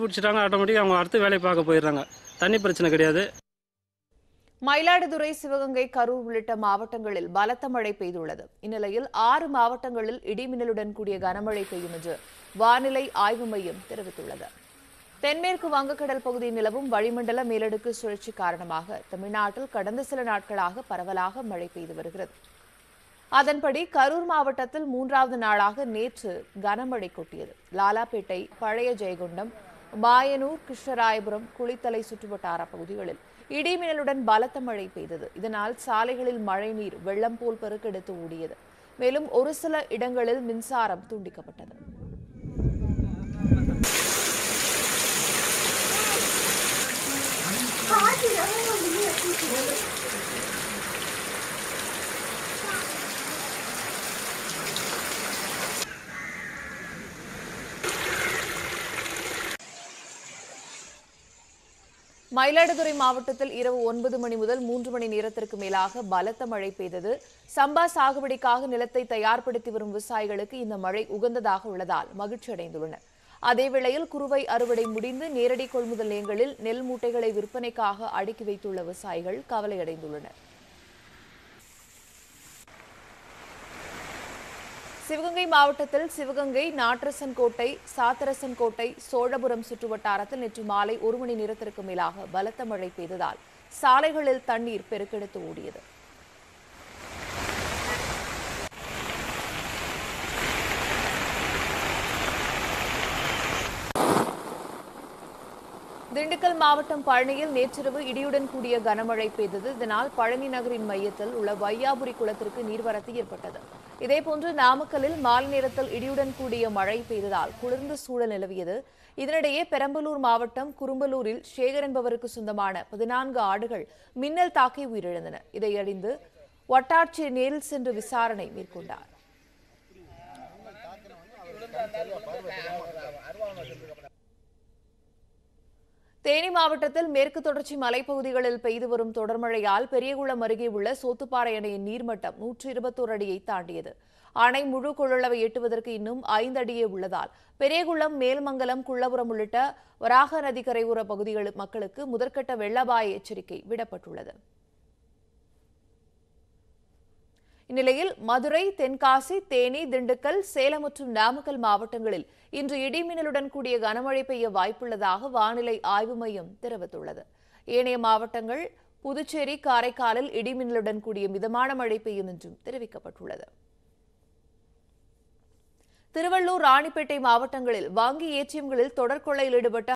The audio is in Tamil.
பிடிச்சிட்டாங்க ஆட்டோமேட்டிக்காக அவங்க அடுத்து வேலையை பார்க்க போயிடுறாங்க தண்ணி பிரச்சனை கிடையாது மயிலாடுதுறை சிவகங்கை கரூர் உள்ளிட்ட மாவட்டங்களில் பலத்த மழை பெய்துள்ளது இந்நிலையில் ஆறு மாவட்டங்களில் இடிமின்னலுடன் கூடிய கனமழை பெய்யும் என்று வானிலை ஆய்வு மையம் தெரிவித்துள்ளது தென்மேற்கு வங்கக்கடல் பகுதியில் நிலவும் வளிமண்டல மேலடுக்கு சுழற்சி காரணமாக தமிழ்நாட்டில் கடந்த சில நாட்களாக பரவலாக மழை பெய்து வருகிறது அதன்படி கரூர் மாவட்டத்தில் மூன்றாவது நாளாக நேற்று கனமழை கொட்டியது லாலாபேட்டை பழைய ஜெயகுண்டம் மாயனூர் கிருஷ்ணராயபுரம் குளித்தலை சுற்றுவட்டார பகுதிகளில் இடி மின்னலுடன் பலத்த மழை பெய்தது இதனால் சாலைகளில் மழை நீர் வெள்ளம் போல் பெருக்கெடுத்து ஓடியது மேலும் ஒரு சில இடங்களில் மின்சாரம் துண்டிக்கப்பட்டது Thank you. மயிலாடுதுறை மாவட்டத்தில் இரவு ஒன்பது மணி முதல் மூன்று மணி நேரத்திற்கு மேலாக பலத்த மழை பெய்தது சம்பா சாகுபடிக்காக நிலத்தை தயார்படுத்தி வரும் விவசாயிகளுக்கு இந்த மழை உகந்ததாக உள்ளதால் மகிழ்ச்சி அடைந்துள்ளனர் அதேவேளையில் குறுவை அறுவடை முடிந்து நேரடி கொள்முதல் நிலையங்களில் நெல் மூட்டைகளை விற்பனைக்காக அடுக்கி வைத்துள்ள விவசாயிகள் கவலையடைந்துள்ளனர் சிவகங்கை மாவட்டத்தில் சிவகங்கை நாட்டரசன் கோட்டை சாத்தரசன் கோட்டை சோழபுரம் சுற்று வட்டாரத்தில் நேற்று மாலை ஒரு மணி நேரத்திற்கு மேலாக பலத்த மழை பெய்ததால் சாலைகளில் தண்ணீர் பெருக்கெடுத்து ஓடியது திண்டுக்கல் மாவட்டம் பழனியில் நேற்றிரவு இடியுடன் கூடிய கனமழை பெய்தது இதனால் பழனி நகரின் மையத்தில் உள்ள வையாபுரி குளத்திற்கு நீர்வரத்து ஏற்பட்டது இதேபோன்று நாமக்கல்லில் மாலை நேரத்தில் இடியுடன் கூடிய மழை பெய்ததால் குளிர்ந்த சூழல் நிலவியது இதனிடையே பெரம்பலூர் மாவட்டம் குறும்பலூரில் சேகர் என்பவருக்கு சொந்தமான பதினான்கு ஆடுகள் மின்னல் தாக்கி உயிரிழந்தன இதையறிந்து வட்டாட்சியர் நேரில் சென்று விசாரணை மேற்கொண்டார் தேனி மாவட்டத்தில் மேற்கு தொடர்ச்சி மலைப்பகுதிகளில் பெய்து வரும் தொடர்மழையால் பெரியகுளம் அருகே உள்ள சோத்துப்பாறை அணையின் நீர்மட்டம் நூற்றி இருபத்தோரு அடியை தாண்டியது அணை முழு கொள்ளளவை எட்டுவதற்கு இன்னும் ஐந்து அடியே உள்ளதால் பெரியகுளம் மேல்மங்கலம் குள்ளபுரம் உள்ளிட்ட வராக நதி கரையோர பகுதிகளில் மக்களுக்கு முதற்கட்ட வெள்ளபாய எச்சரிக்கை விடப்பட்டுள்ளது இந்நிலையில் மதுரை தென்காசி தேனி திண்டுக்கல் சேலம் மற்றும் நாமக்கல் மாவட்டங்களில் இன்று இடிமின்னலுடன் கூடிய கனமழை பெய்ய வாய்ப்புள்ளதாக வானிலை ஆய்வு மையம் தெரிவித்துள்ளது ஏனைய மாவட்டங்கள் புதுச்சேரி காரைக்காலில் இடிமின்னலுடன் கூடிய மிதமான மழை பெய்யும் என்றும் தெரிவிக்கப்பட்டுள்ளது திருவள்ளூர் ராணிப்பேட்டை மாவட்டங்களில் வங்கி ஏடிஎம்களில் தொடர்கொள்ளையில் ஈடுபட்ட